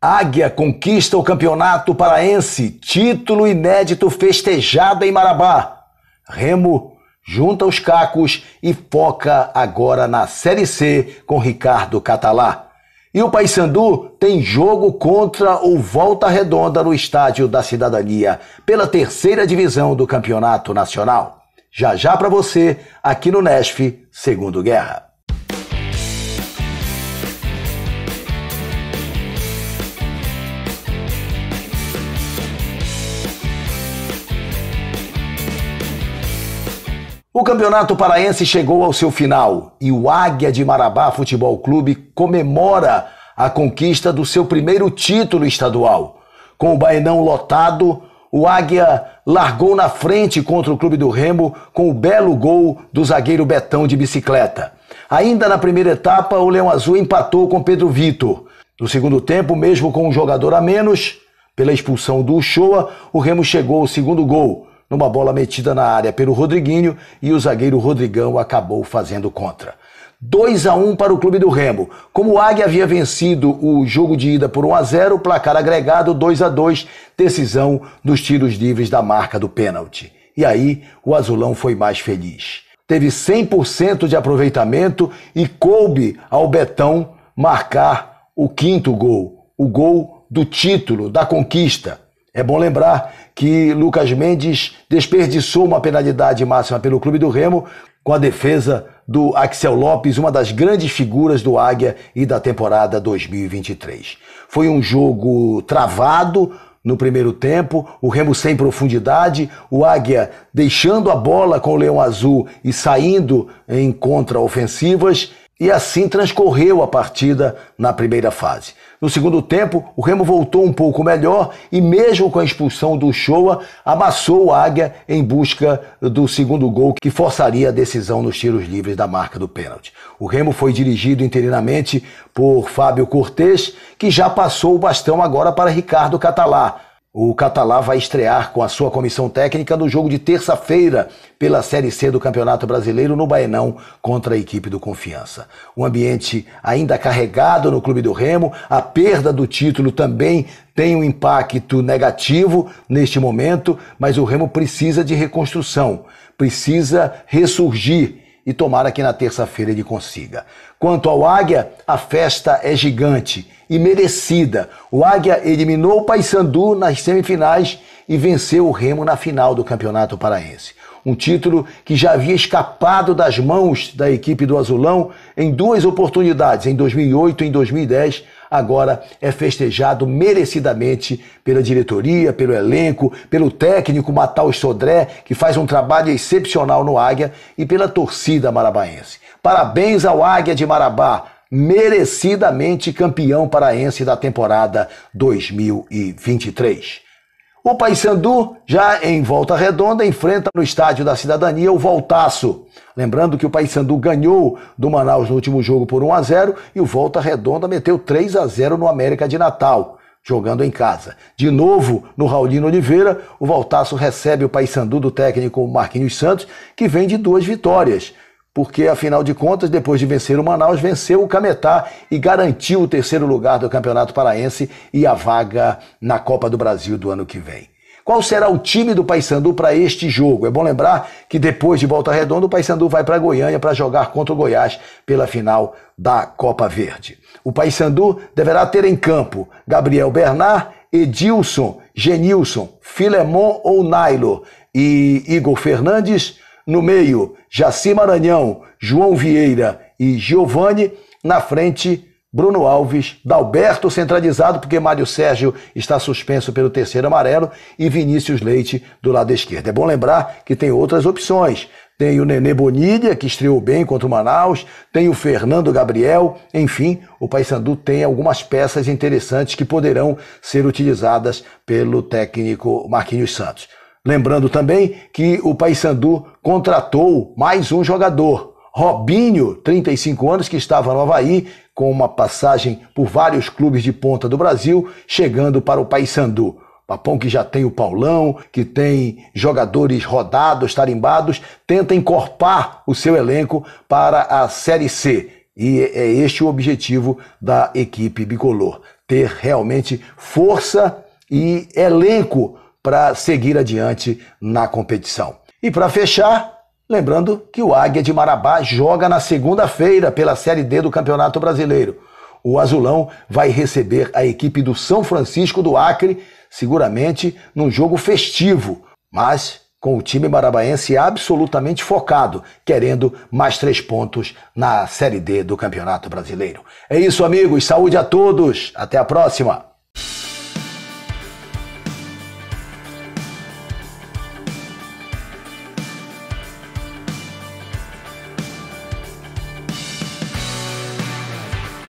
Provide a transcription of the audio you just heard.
Águia conquista o campeonato paraense, título inédito festejado em Marabá. Remo junta os cacos e foca agora na Série C com Ricardo Catalá. E o Paysandu tem jogo contra o Volta Redonda no Estádio da Cidadania, pela terceira divisão do Campeonato Nacional. Já já para você, aqui no Nesf, Segundo Guerra. O Campeonato Paraense chegou ao seu final e o Águia de Marabá Futebol Clube comemora a conquista do seu primeiro título estadual. Com o Baenão lotado, o Águia largou na frente contra o Clube do Remo com o belo gol do zagueiro Betão de bicicleta. Ainda na primeira etapa, o Leão Azul empatou com Pedro Vitor. No segundo tempo, mesmo com um jogador a menos, pela expulsão do Uchoa, o Remo chegou ao segundo gol numa bola metida na área pelo Rodriguinho e o zagueiro Rodrigão acabou fazendo contra. 2 a 1 para o Clube do Remo. Como o Águia havia vencido o jogo de ida por 1 a 0, placar agregado 2 a 2, decisão dos tiros livres da marca do pênalti. E aí, o Azulão foi mais feliz. Teve 100% de aproveitamento e coube ao Betão marcar o quinto gol, o gol do título, da conquista. É bom lembrar que Lucas Mendes desperdiçou uma penalidade máxima pelo Clube do Remo com a defesa do Axel Lopes, uma das grandes figuras do Águia e da temporada 2023. Foi um jogo travado, no primeiro tempo, o Remo sem profundidade, o Águia deixando a bola com o Leão Azul e saindo em contra-ofensivas, e assim transcorreu a partida na primeira fase. No segundo tempo, o Remo voltou um pouco melhor e, mesmo com a expulsão do Shoa, amassou o Águia em busca do segundo gol que forçaria a decisão nos tiros livres da marca do pênalti. O Remo foi dirigido interinamente por Fábio Cortes, que já passou o bastão agora para Ricardo Catalá o Catalá vai estrear com a sua comissão técnica no jogo de terça-feira pela Série C do Campeonato Brasileiro no Baenão contra a equipe do Confiança. Um ambiente ainda carregado no Clube do Remo, a perda do título também tem um impacto negativo neste momento, mas o Remo precisa de reconstrução, precisa ressurgir e tomara que na terça-feira ele consiga. Quanto ao Águia, a festa é gigante e merecida. O Águia eliminou o Paysandu nas semifinais e venceu o Remo na final do Campeonato Paraense. Um título que já havia escapado das mãos da equipe do Azulão em duas oportunidades, em 2008 e em 2010, agora é festejado merecidamente pela diretoria, pelo elenco, pelo técnico Matheus Sodré, que faz um trabalho excepcional no Águia, e pela torcida marabaense. Parabéns ao Águia de Marabá, merecidamente campeão paraense da temporada 2023. O Paysandu, já em volta redonda, enfrenta no estádio da Cidadania o Voltaço. Lembrando que o Paysandu ganhou do Manaus no último jogo por 1 a 0 e o Volta Redonda meteu 3 a 0 no América de Natal, jogando em casa. De novo, no Raulino Oliveira, o Voltaço recebe o Paysandu do técnico Marquinhos Santos, que vem de duas vitórias porque afinal de contas, depois de vencer o Manaus, venceu o Cametá e garantiu o terceiro lugar do Campeonato Paraense e a vaga na Copa do Brasil do ano que vem. Qual será o time do Paysandu para este jogo? É bom lembrar que depois de volta redonda, o Paysandu vai para Goiânia para jogar contra o Goiás pela final da Copa Verde. O Paysandu deverá ter em campo Gabriel Bernard, Edilson, Genilson, Filemon ou Nailo e Igor Fernandes, no meio, Jaci Maranhão, João Vieira e Giovanni. Na frente, Bruno Alves, Dalberto centralizado, porque Mário Sérgio está suspenso pelo terceiro amarelo, e Vinícius Leite do lado esquerdo. É bom lembrar que tem outras opções. Tem o Nenê Bonilha, que estreou bem contra o Manaus, tem o Fernando Gabriel, enfim, o Paysandu tem algumas peças interessantes que poderão ser utilizadas pelo técnico Marquinhos Santos. Lembrando também que o Paysandu contratou mais um jogador, Robinho, 35 anos, que estava no Havaí, com uma passagem por vários clubes de ponta do Brasil, chegando para o Paysandu. Papão que já tem o Paulão, que tem jogadores rodados, tarimbados, tenta encorpar o seu elenco para a Série C. E é este o objetivo da equipe bicolor: ter realmente força e elenco para seguir adiante na competição. E para fechar, lembrando que o Águia de Marabá joga na segunda-feira pela Série D do Campeonato Brasileiro. O Azulão vai receber a equipe do São Francisco do Acre, seguramente num jogo festivo, mas com o time marabaense absolutamente focado, querendo mais três pontos na Série D do Campeonato Brasileiro. É isso, amigos. Saúde a todos. Até a próxima.